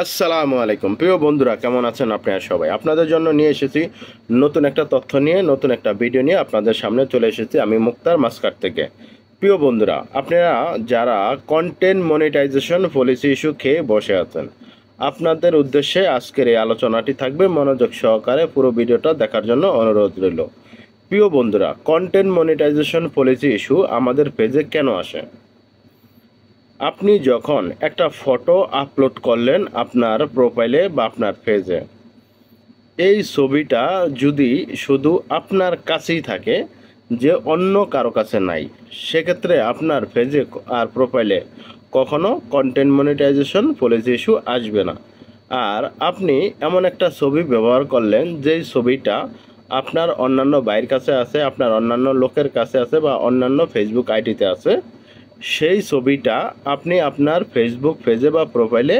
আসসালামু আলাইকুম প্রিয় বন্ধুরা কেমন আছেন আপনারা সবাই আপনাদের জন্য নিয়ে এসেছি নতুন একটা তথ্য নিয়ে নতুন একটা ভিডিও নিয়ে আপনাদের সামনে চলে এসেছি আমি মুক্তার মাস্কার থেকে প্রিয় বন্ধুরা আপনারা যারা কন্টেন্ট মনিটাইজেশন পলিসি ইস্যু খেয়ে বসে আছেন আপনাদের উদ্দেশ্যে আজকের এই আলোচনাটি থাকবে মনোযোগ সহকারে পুরো ভিডিওটা দেখার জন্য অনুরোধ রইল প্রিয় বন্ধুরা কন্টেন্ট মনিটাইজেশন পলিসি ইস্যু আমাদের পেজে কেন আসে আপনি যখন একটা ফটো আপলোড করলেন আপনার প্রোফাইলে বা আপনার পেজে এই ছবিটা যদি শুধু আপনার কাছেই থাকে যে অন্য কারো কাছে নাই সেক্ষেত্রে আপনার পেজে আর প্রোফাইলে কখনো কন্টেন্ট মনিটাইজেশন পলিসি ইস্যু আসবে না আর আপনি এমন একটা ছবি ব্যবহার করলেন যেই ছবিটা আপনার অন্যান্য বাইর কাছে আছে আপনার অন্যান্য লোকের কাছে আছে বা অন্যান্য ফেসবুক আইডিতে আছে সেই ছবিটা আপনি আপনার ফেসবুক পেজে বা প্রোফাইলে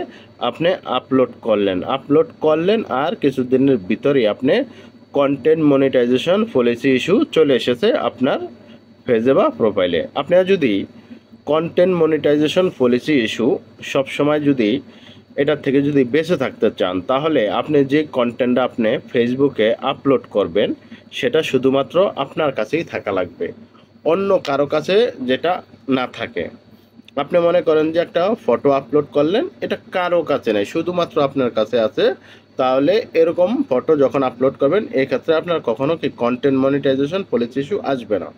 আপনি আপলোড করলেন আপলোড করলেন আর কিছুদিনের ভিতরেই আপনি কন্টেন্ট মনিটাইজেশন পলিসি ইস্যু চলে এসেছে আপনার পেজে বা প্রোফাইলে আপনার যদি কন্টেন্ট মনিটাইজেশন পলিসি ইস্যু সবসময় যদি এটার থেকে যদি বেঁচে থাকতে চান তাহলে আপনি যে কন্টেন্টটা আপনি ফেসবুকে আপলোড করবেন সেটা শুধুমাত্র আপনার কাছেই থাকা লাগবে অন্য কারো কাছে যেটা না থাকে আপনি মনে করেন যে একটা ফটো আপলোড করলেন এটা কারো কাছে নেই শুধুমাত্র আপনার কাছে আছে তাহলে এরকম ফটো যখন আপলোড করবেন এক্ষেত্রে আপনার কখনও কি কন্টেন্ট মনিটাইজেশন পলিসি ইস্যু আসবে না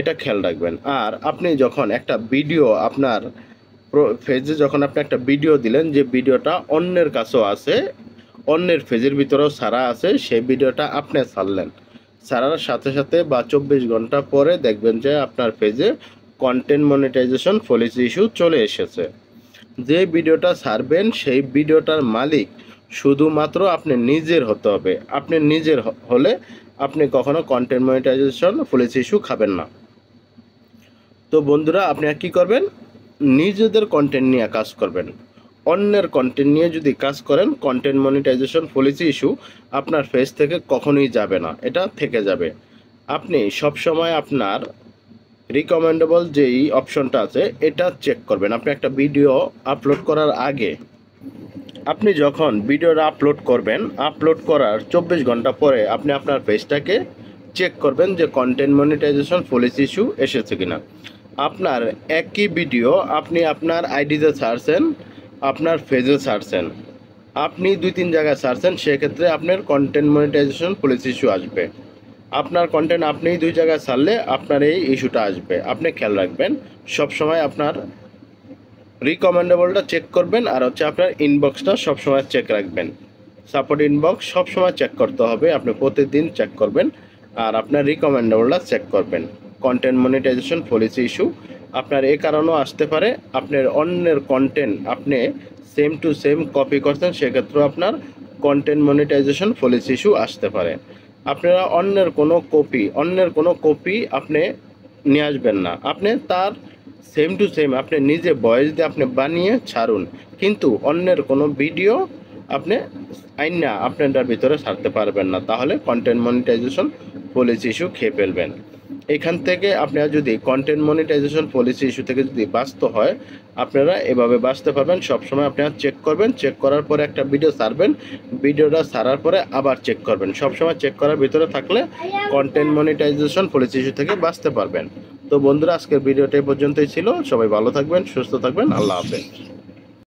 এটা খেয়াল রাখবেন আর আপনি যখন একটা ভিডিও আপনার ফেজে যখন আপনি একটা ভিডিও দিলেন যে ভিডিওটা অন্যের কাছেও আছে অন্যের ফেজের ভিতরেও সারা আছে সেই ভিডিওটা আপনি ছাড়লেন ছাড়ার সাথে সাথে বা চব্বিশ ঘন্টা পরে দেখবেন যে আপনার পেজে কন্টেন্ট মনিটাইজেশন পলিসি ইস্যু চলে এসেছে যে ভিডিওটা ছাড়বেন সেই ভিডিওটার মালিক শুধুমাত্র আপনি নিজের হতে হবে আপনি নিজের হলে আপনি কখনো কন্টেন্ট মনিটাইজেশন পলিসি ইস্যু খাবেন না তো বন্ধুরা আপনি কি করবেন নিজেদের কন্টেন্ট নিয়ে কাজ করবেন অন্যের কন্টেন্ট নিয়ে যদি কাজ করেন কন্টেন্ট মনিটাইজেশন পলিসি ইস্যু আপনার ফেস থেকে কখনোই যাবে না এটা থেকে যাবে আপনি সবসময় আপনার রিকমেন্ডেবল যেই অপশনটা আছে এটা চেক করবেন আপনি একটা ভিডিও আপলোড করার আগে আপনি যখন ভিডিওটা আপলোড করবেন আপলোড করার চব্বিশ ঘন্টা পরে আপনি আপনার পেজটাকে চেক করবেন যে কন্টেন্ট মনিটাইজেশন পলিসি ইস্যু এসেছে কিনা আপনার একই ভিডিও আপনি আপনার আইডিতে ছাড়ছেন আপনার ফেজে ছাড়ছেন আপনি দুই তিন জায়গায় ছাড়ছেন সেক্ষেত্রে আপনার কন্টেন্ট মনিটাইজেশন পলিসি ইস্যু আসবে আপনার কন্টেন্ট আপনি দুই জায়গায় ছাড়লে আপনার এই ইস্যুটা আসবে আপনি খেয়াল রাখবেন সবসময় আপনার রিকমেন্ডেবলটা চেক করবেন আর হচ্ছে আপনার ইনবক্সটা সবসময় চেক রাখবেন সাপোর্ট ইনবক্স সবসময় চেক করতে হবে আপনি প্রতিদিন চেক করবেন আর আপনার রিকমেন্ডেবলটা চেক করবেন কন্টেন্ট মনিটাইজেশন পলিসি ইস্যু আপনার এ কারণেও আসতে পারে আপনার অন্যের কন্টেন্ট আপনি সেম টু সেম কপি করছেন সেক্ষেত্রেও আপনার কন্টেন্ট মনিটাইজেশন পলিসি ইস্যু আসতে পারে আপনারা অন্যের কোনো কপি অন্যের কোনো কপি আপনি নিয়ে আসবেন না আপনি তার সেম টু সেম আপনি নিজে ভয়েস দিয়ে আপনি বানিয়ে ছাড়ুন কিন্তু অন্যের কোনো ভিডিও আপনি আইন না ভিতরে ছাড়তে পারবেন না তাহলে কন্টেন্ট মনিটাইজেশন পলিসি ইস্যু খেয়ে ফেলবেন এখান থেকে আপনারা যদি কন্টেন্ট মনিটাইজেশন পলিসি ইস্যু থেকে যদি বাঁচতে হয় আপনারা এভাবে বাঁচতে পারবেন সবসময় আপনারা চেক করবেন চেক করার পরে একটা ভিডিও সারবেন ভিডিওটা সারার পরে আবার চেক করবেন সবসময় চেক করার ভিতরে থাকলে কন্টেন্ট মনিটাইজেশন পলিসি ইস্যু থেকে বাঁচতে পারবেন তো বন্ধুরা আজকের ভিডিওটা পর্যন্তই ছিল সবাই ভালো থাকবেন সুস্থ থাকবেন আল্লাহ হাফেজ